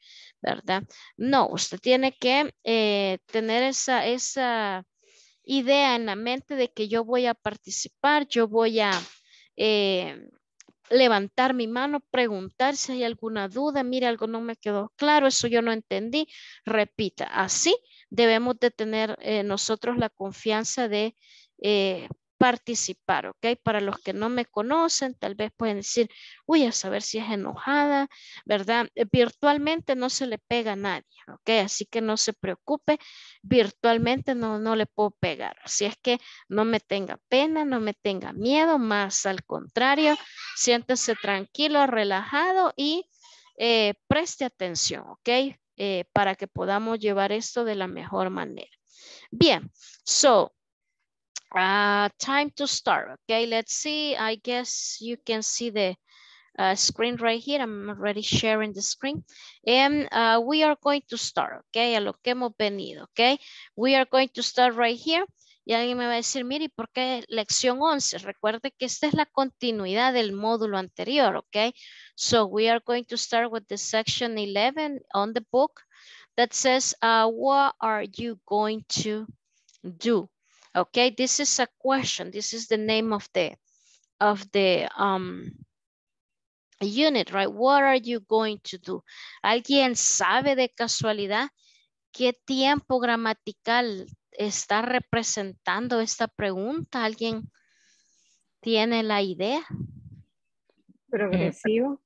¿verdad? No, usted tiene que eh, tener esa, esa idea en la mente de que yo voy a participar, yo voy a... Eh, levantar mi mano, preguntar si hay alguna duda, mire, algo no me quedó claro, eso yo no entendí, repita. Así debemos de tener eh, nosotros la confianza de participar, ¿ok? Para los que no me conocen, tal vez pueden decir, uy, a saber si es enojada, ¿verdad? Eh, virtualmente no se le pega a nadie, ¿ok? Así que no se preocupe, virtualmente no, no le puedo pegar. Así es que no me tenga pena, no me tenga miedo, más al contrario, siéntese tranquilo, relajado y eh, preste atención, ¿ok? Eh, para que podamos llevar esto de la mejor manera. Bien, so, Uh, time to start. Okay, let's see. I guess you can see the uh, screen right here. I'm already sharing the screen. And uh, we are going to start, okay, a lo que hemos venido, okay. We are going to start right here. Y alguien me va a decir, mire, ¿por qué lección 11? Recuerde que esta es la continuidad del módulo anterior, okay. So we are going to start with the section 11 on the book that says, uh, what are you going to do? Okay, this is a question. This is the name of the of the um, unit, right? What are you going to do? ¿Alguien sabe de casualidad qué tiempo gramatical está representando esta pregunta? ¿Alguien tiene la idea? Progresivo.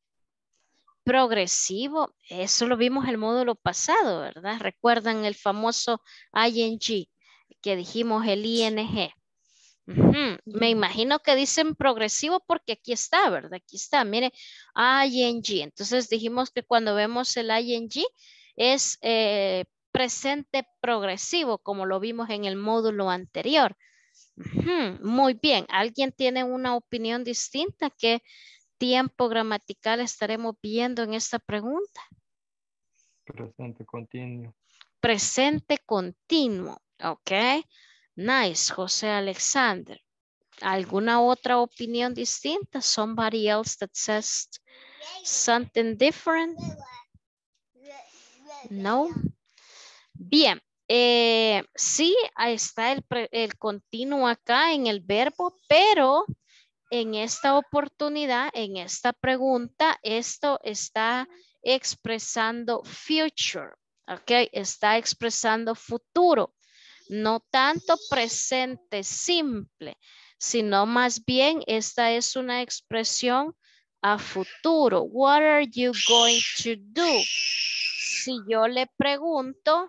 Progresivo, eso lo vimos el módulo pasado, ¿verdad? Recuerdan el famoso ING que dijimos el ING. Me imagino que dicen progresivo porque aquí está, ¿verdad? Aquí está, mire, ING. Entonces dijimos que cuando vemos el ING es eh, presente progresivo, como lo vimos en el módulo anterior. Muy bien, ¿alguien tiene una opinión distinta? ¿Qué tiempo gramatical estaremos viendo en esta pregunta? Presente continuo. Presente continuo. Ok, nice, José Alexander. ¿Alguna otra opinión distinta? Somebody else that says something different? No. Bien, eh, sí, ahí está el, el continuo acá en el verbo, pero en esta oportunidad, en esta pregunta, esto está expresando future, ¿ok? Está expresando futuro no tanto presente simple, sino más bien esta es una expresión a futuro. What are you going to do? Si yo le pregunto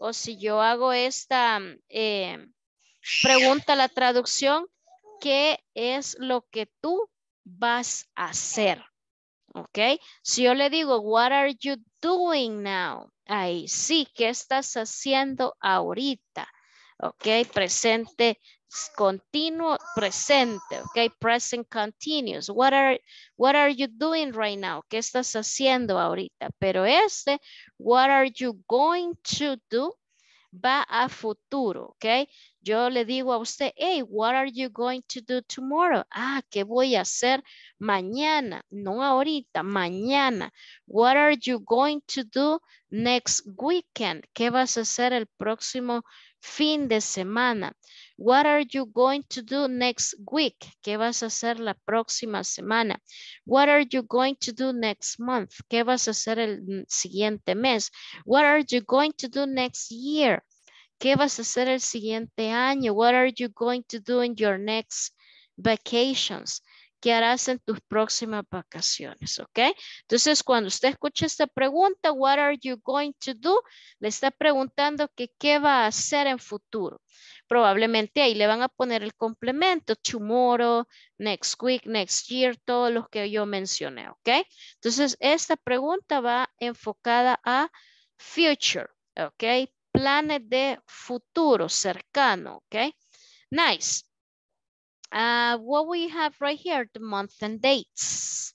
o si yo hago esta eh, pregunta la traducción, ¿qué es lo que tú vas a hacer? ¿Ok? Si yo le digo, what are you doing now? Ahí sí, ¿qué estás haciendo ahorita? ok, presente continuo, presente, ok, present continuous. What are, what are you doing right now? ¿Qué estás haciendo ahorita? Pero este, what are you going to do? va a futuro, ¿ok? Yo le digo a usted, hey, what are you going to do tomorrow? Ah, ¿qué voy a hacer mañana? No ahorita, mañana. What are you going to do next weekend? ¿Qué vas a hacer el próximo fin de semana. What are you going to do next week? ¿Qué vas a hacer la próxima semana? What are you going to do next month? ¿Qué vas a hacer el siguiente mes? What are you going to do next year? ¿Qué vas a hacer el siguiente año? What are you going to do in your next vacations? qué harás en tus próximas vacaciones, ¿ok? Entonces, cuando usted escucha esta pregunta, what are you going to do? Le está preguntando que qué va a hacer en futuro. Probablemente ahí le van a poner el complemento, tomorrow, next week, next year, todos los que yo mencioné, ¿ok? Entonces, esta pregunta va enfocada a future, ¿ok? Planes de futuro cercano, ¿ok? Nice. Ah, what we have right here, the month and dates.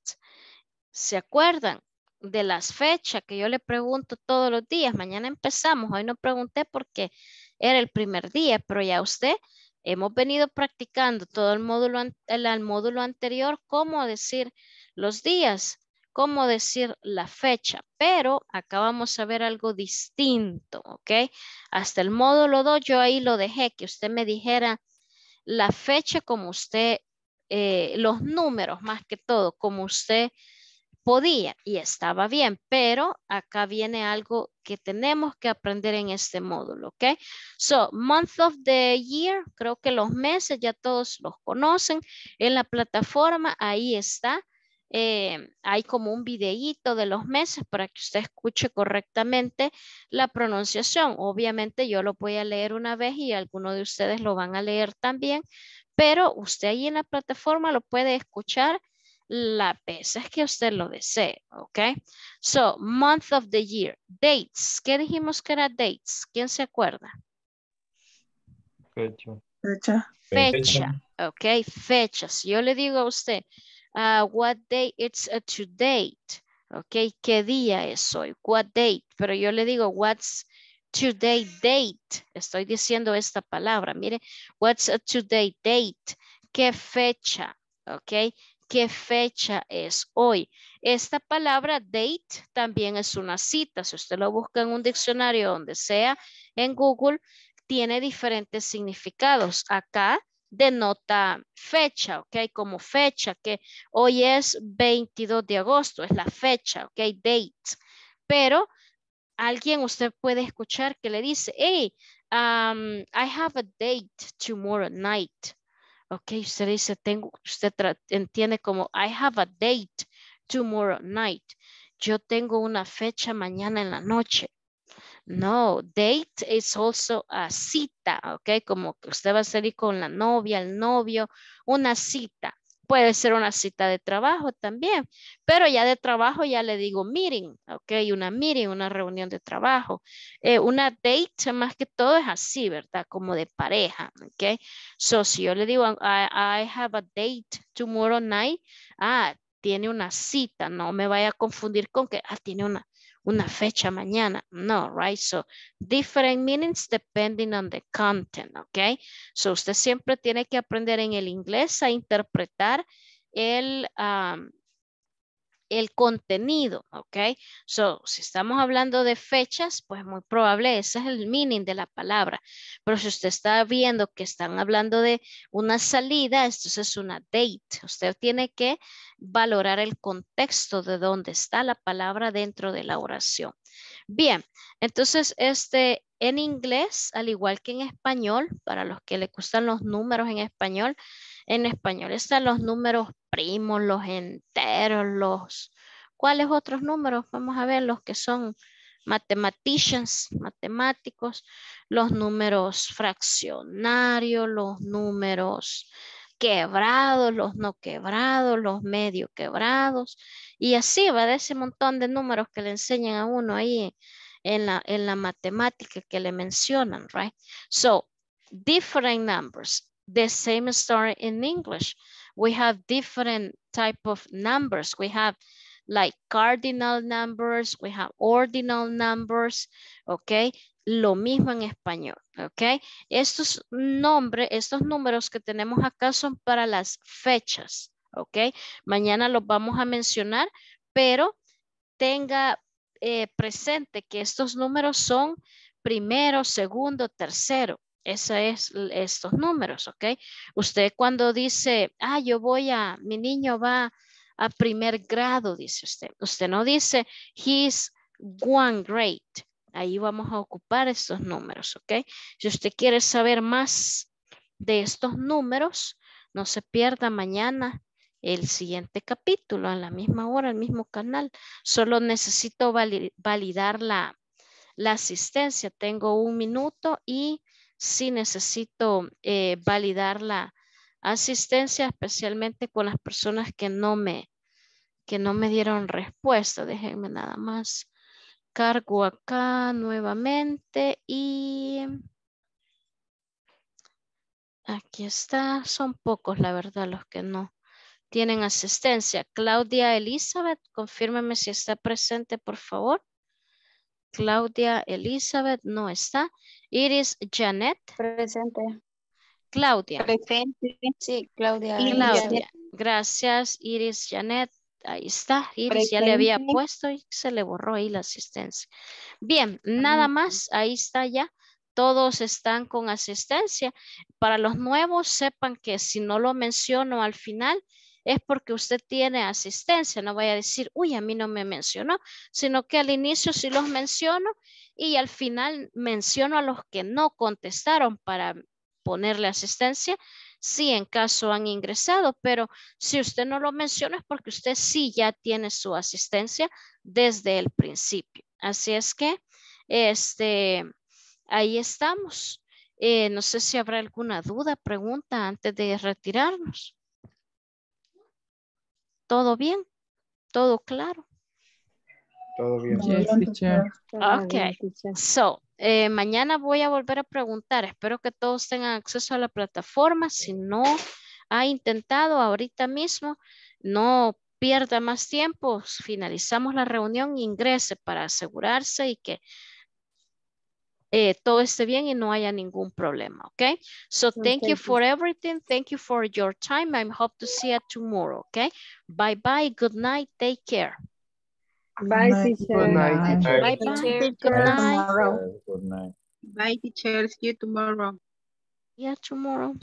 ¿Se acuerdan? de las fechas que yo le pregunto todos los días. Mañana empezamos, hoy no pregunté porque era el primer día, pero ya usted, hemos venido practicando todo el módulo, el, módulo anterior, cómo decir los días, cómo decir la fecha, pero acá vamos a ver algo distinto, ¿ok? Hasta el módulo 2 yo ahí lo dejé, que usted me dijera la fecha como usted, eh, los números más que todo, como usted podía y estaba bien, pero acá viene algo que tenemos que aprender en este módulo, ¿ok? So, month of the year, creo que los meses ya todos los conocen en la plataforma, ahí está. Eh, hay como un videíto de los meses para que usted escuche correctamente la pronunciación. Obviamente yo lo voy a leer una vez y algunos de ustedes lo van a leer también, pero usted ahí en la plataforma lo puede escuchar la veces que usted lo desee, ¿ok? So, month of the year, dates. ¿Qué dijimos que era dates? ¿Quién se acuerda? Fecha. Fecha. Fecha, ok, fechas. Yo le digo a usted, Ah, what day it's a to date. Ok, ¿qué día es hoy? What date. Pero yo le digo, what's today date. Estoy diciendo esta palabra. Mire, what's a today date? ¿Qué fecha? Ok, ¿qué fecha es hoy? Esta palabra date también es una cita. Si usted lo busca en un diccionario donde sea, en Google, tiene diferentes significados. Acá denota fecha, ¿ok? Como fecha, que hoy es 22 de agosto, es la fecha, ¿ok? Date. Pero alguien usted puede escuchar que le dice, hey, um, I have a date tomorrow night. Ok, usted dice, tengo, usted entiende como, I have a date tomorrow night. Yo tengo una fecha mañana en la noche. No, date is also a cita, ¿ok? Como que usted va a salir con la novia, el novio, una cita. Puede ser una cita de trabajo también, pero ya de trabajo ya le digo meeting, ¿ok? Una meeting, una reunión de trabajo. Eh, una date más que todo es así, ¿verdad? Como de pareja, ¿ok? So, si yo le digo, I have a date tomorrow night, ah, tiene una cita, no me vaya a confundir con que, ah, tiene una, una fecha mañana. No, right? So, different meanings depending on the content, okay? So, usted siempre tiene que aprender en el inglés a interpretar el, um, el contenido, ¿ok? So, si estamos hablando de fechas, pues muy probable ese es el meaning de la palabra. Pero si usted está viendo que están hablando de una salida, esto es una date. Usted tiene que valorar el contexto de dónde está la palabra dentro de la oración. Bien, entonces este en inglés, al igual que en español, para los que le gustan los números en español, en español están los números primos, los enteros, los... ¿Cuáles otros números? Vamos a ver los que son mathematicians, matemáticos, los números fraccionarios, los números quebrados, los no quebrados, los medio quebrados, y así va de ese montón de números que le enseñan a uno ahí en la, en la matemática que le mencionan, right? So, different numbers, the same story in English. We have different type of numbers. We have like cardinal numbers, we have ordinal numbers, okay? Lo mismo en español, Okay. Estos nombres, estos números que tenemos acá son para las fechas, Okay. Mañana los vamos a mencionar, pero tenga eh, presente que estos números son primero, segundo, tercero, esos es estos números, ¿ok? Usted cuando dice, ah, yo voy a, mi niño va a primer grado, dice usted. Usted no dice, he's one grade. Ahí vamos a ocupar estos números, ¿ok? Si usted quiere saber más de estos números, no se pierda mañana el siguiente capítulo a la misma hora, el mismo canal. Solo necesito validar la, la asistencia. Tengo un minuto y si necesito eh, validar la asistencia, especialmente con las personas que no me, que no me dieron respuesta. Déjenme nada más. Cargo acá nuevamente y aquí está. Son pocos, la verdad, los que no tienen asistencia. Claudia Elizabeth, confírmeme si está presente, por favor. Claudia Elizabeth no está. Iris Janet. Presente. Claudia. Presente. Sí, Claudia. Gracias, Iris Janet. Ahí está, Iris ya le había puesto y se le borró ahí la asistencia. Bien, nada más, ahí está ya. Todos están con asistencia. Para los nuevos, sepan que si no lo menciono al final, es porque usted tiene asistencia. No voy a decir, uy, a mí no me mencionó, sino que al inicio sí los menciono y al final menciono a los que no contestaron para ponerle asistencia, sí en caso han ingresado, pero si usted no lo menciona es porque usted sí ya tiene su asistencia desde el principio. Así es que este, ahí estamos. Eh, no sé si habrá alguna duda, pregunta antes de retirarnos. ¿Todo bien? ¿Todo claro? Todo bien. Ok. So, eh, mañana voy a volver a preguntar. Espero que todos tengan acceso a la plataforma. Si no ha intentado ahorita mismo, no pierda más tiempo. Finalizamos la reunión, ingrese para asegurarse y que eh, todo esté bien y no haya ningún problema, ok, So thank you pues. for everything. Thank you for your time. I hope to see you tomorrow, okay? Bye-bye. Good night. Take care. Bye, sister. bye night, bye Bye, Good night. Good night. Bye, teacher. See you tomorrow. Yeah, tomorrow.